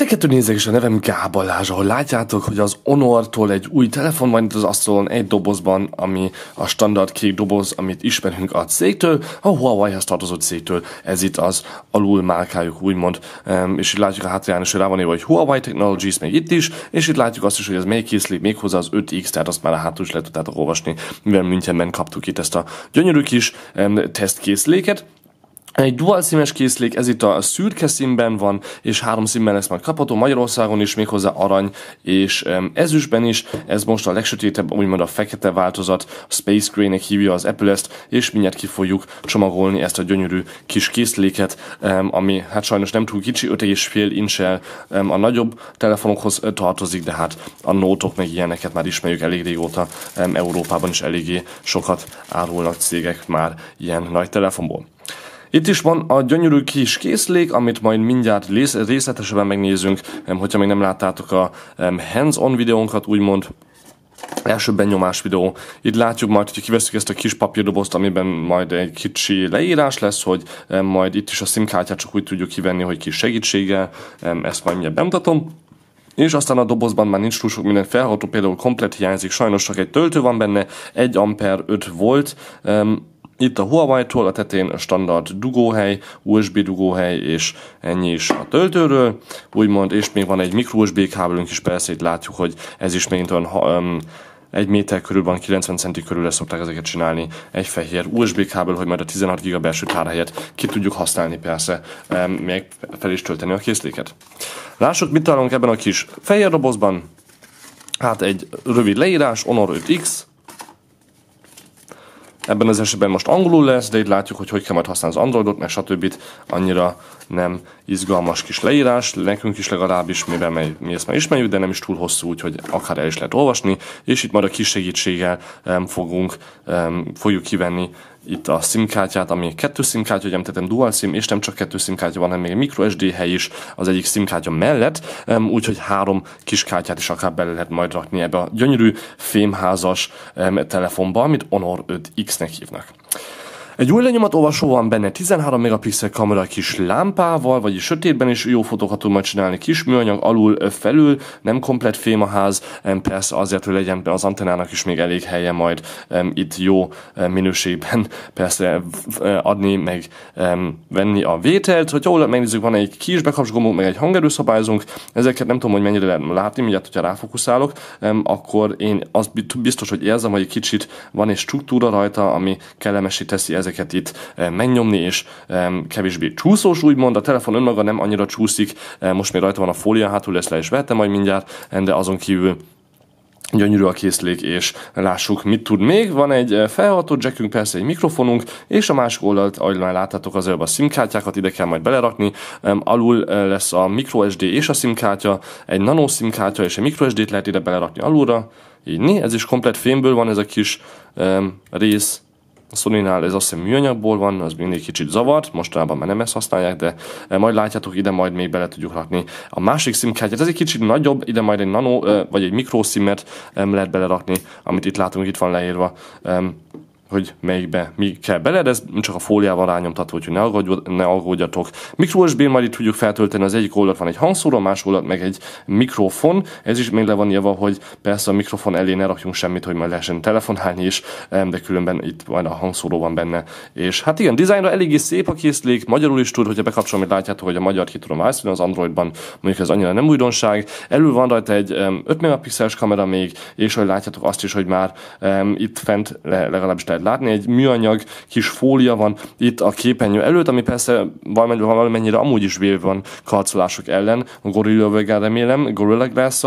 Teket nézek, és a nevem Gábalázs, ahol látjátok, hogy az Honortól egy új telefon van itt az asztalon egy dobozban, ami a standard kék doboz, amit ismerünk a cégtől, a Huawei-hez tartozó cégtől. Ez itt az alul márkájuk, úgymond. Um, és itt látjuk a hátrán is, hogy rá van írva, hogy Huawei Technologies még itt is, és itt látjuk azt is, hogy ez mely készlik méghozzá az 5X, tehát azt már a hátul is lehet olvasni, mivel Münchenben kaptuk itt ezt a gyönyörű kis um, tesztkészléket. Egy dual színes készlék, ez itt a szürke színben van, és három színben lesz majd kapható Magyarországon is, méghozzá arany és ezüstben is. Ez most a legsötétebb, úgymond a fekete változat, a Space Grey-nek hívja az Apple ezt, és mindjárt ki fogjuk csomagolni ezt a gyönyörű kis készléket, ami hát sajnos nem túl kicsi, 5,5 incsel a nagyobb telefonokhoz tartozik, de hát a nótok meg ilyeneket már ismerjük elég régóta, Európában is eléggé sokat árulnak cégek már ilyen nagy telefonból. Itt is van a gyönyörű kis készlék, amit majd mindjárt részletesebben megnézünk, hogyha még nem láttátok a hands-on videónkat, úgymond első benyomás videó. Itt látjuk majd, hogyha kiveszük ezt a kis papírdobozt, amiben majd egy kicsi leírás lesz, hogy majd itt is a szimkártyát csak úgy tudjuk kivenni, hogy kis segítséggel, ezt majd mindjárt bemutatom. És aztán a dobozban már nincs túl sok minden felható, például komplet hiányzik, sajnos csak egy töltő van benne, 1 amper 5 volt, itt a Huawei-tól a tetén a standard dugóhely, USB dugóhely, és ennyi is a töltőről, úgymond, és még van egy micro USB kábelünk is, persze itt látjuk, hogy ez is megint olyan um, egy méter körül van, 90 centi körül lesz szokták ezeket csinálni, egy fehér USB kábel, hogy majd a 16 giga belső tárhelyet ki tudjuk használni persze, um, még fel is tölteni a készléket. Lássuk, mit találunk ebben a kis fehér dobozban. Hát egy rövid leírás, Honor 5X, Ebben az esetben most angolul lesz, de itt látjuk, hogy hogy kell majd használni az Androidot, meg stb. Annyira nem izgalmas kis leírás, nekünk is legalábbis, mivel mi, mi ezt már ismerjük, de nem is túl hosszú, úgyhogy akár el is lehet olvasni, és itt majd a kis segítséggel um, fogunk, um, fogjuk kivenni itt a SIM kártyát, ami kettő SIM kártya, ugye említettem dual SIM, és nem csak kettő SIM kártya van, hanem még egy microSD hely is az egyik SIM kártya mellett, úgyhogy három kis kártyát is akár bele lehet majd rakni ebbe a gyönyörű fémházas telefonba, amit Honor 5X-nek hívnak. Egy új olvasó van benne, 13 megapixel kamera kis lámpával, vagyis sötétben is jó fotókat tud majd csinálni, kis műanyag alul, felül, nem komplet fém a ház, persze azért, hogy legyen az antennának is még elég helye majd itt jó minőségben persze adni, meg venni a vételt. Hogyha jól megnézzük, van egy kis bekapcs gombunk, meg egy hangerőszabályzónk, ezeket nem tudom, hogy mennyire lehet látni, mindjárt, hogyha em, akkor én azt biztos, hogy érzem, hogy egy kicsit van egy struktúra rajta, ami kellemesíti ezeket ezeket itt eh, megnyomni, és eh, kevésbé csúszós úgymond, a telefon önmaga nem annyira csúszik, eh, most még rajta van a fólia hátul, lesz le is vettem majd mindjárt, de azon kívül gyönyörű a készlék, és lássuk, mit tud még. Van egy felható jackünk, persze egy mikrofonunk, és a másik oldalt, ahogy már láttátok, az előbb a kártyákat ide kell majd belerakni. Alul lesz a microSD és a simkártya, egy nano kártya és egy microSD-t lehet ide belerakni alulra. Így né, ez is komplet fémből van ez a kis um, rész, a sony ez azt hiszem műanyagból van, az mindig kicsit zavart, mostanában már nem ezt használják, de e, majd látjátok, ide majd még bele tudjuk rakni a másik simkártyát. Ez egy kicsit nagyobb, ide majd egy nano e, vagy egy mikroszimet lehet belerakni, amit itt látunk, itt van leírva hogy melyikbe mi kell bele, de ez csak a fóliával rányomtatva, hogy ne, aggódj, ne aggódjatok. Mikro usb majd itt tudjuk feltölteni, az egyik oldalt van egy hangszóró, a más oldalt meg egy mikrofon. Ez is még le van írva, hogy persze a mikrofon elé ne rakjunk semmit, hogy majd lehessen telefonálni is, de különben itt majd a hangszóró van benne. És hát igen, dizájnra eléggé szép a készlék, magyarul is tud, hogyha bekapcsolom, hogy látjátok, hogy a magyar ki tudom változtatni, az Androidban mondjuk ez annyira nem újdonság. Elül van rajta egy 5 megapixeles kamera még, és hogy látjátok azt is, hogy már itt fent legalábbis lehet lehet látni. Egy műanyag kis fólia van itt a képenyő előtt, ami persze valamennyire, amúgy is véve van karcolások ellen, a Gorilla remélem, Gorilla glass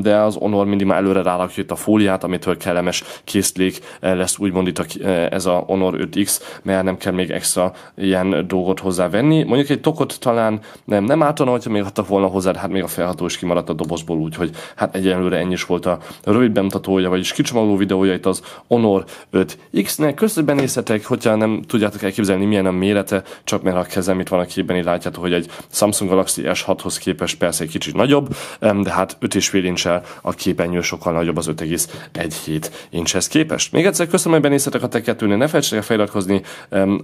de az Honor mindig már előre rárakja itt a fóliát, amitől kellemes készlék eh, lesz úgymond itt a, eh, ez a Honor 5X, mert nem kell még extra ilyen dolgot hozzávenni. Mondjuk egy tokot talán nem, nem ártana, hogyha még adtak volna hozzá, de hát még a felható is kimaradt a dobozból, úgyhogy hát egyelőre ennyi is volt a rövid bemutatója, vagyis kicsomagoló videója itt az Honor 5 X-nek nézhetek, hogyha nem tudjátok elképzelni, milyen a mérete, csak mert a kezem itt van a képben, így látjátok, hogy egy Samsung Galaxy S6-hoz képest persze egy kicsit nagyobb, de hát 5,5 incsel a képernyő sokkal nagyobb az 5,17 incshez képest. Még egyszer köszönöm, hogy benéztetek a tech ne felejtsetek feliratkozni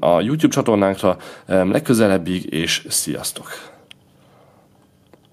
a YouTube csatornánkra legközelebbig, és sziasztok!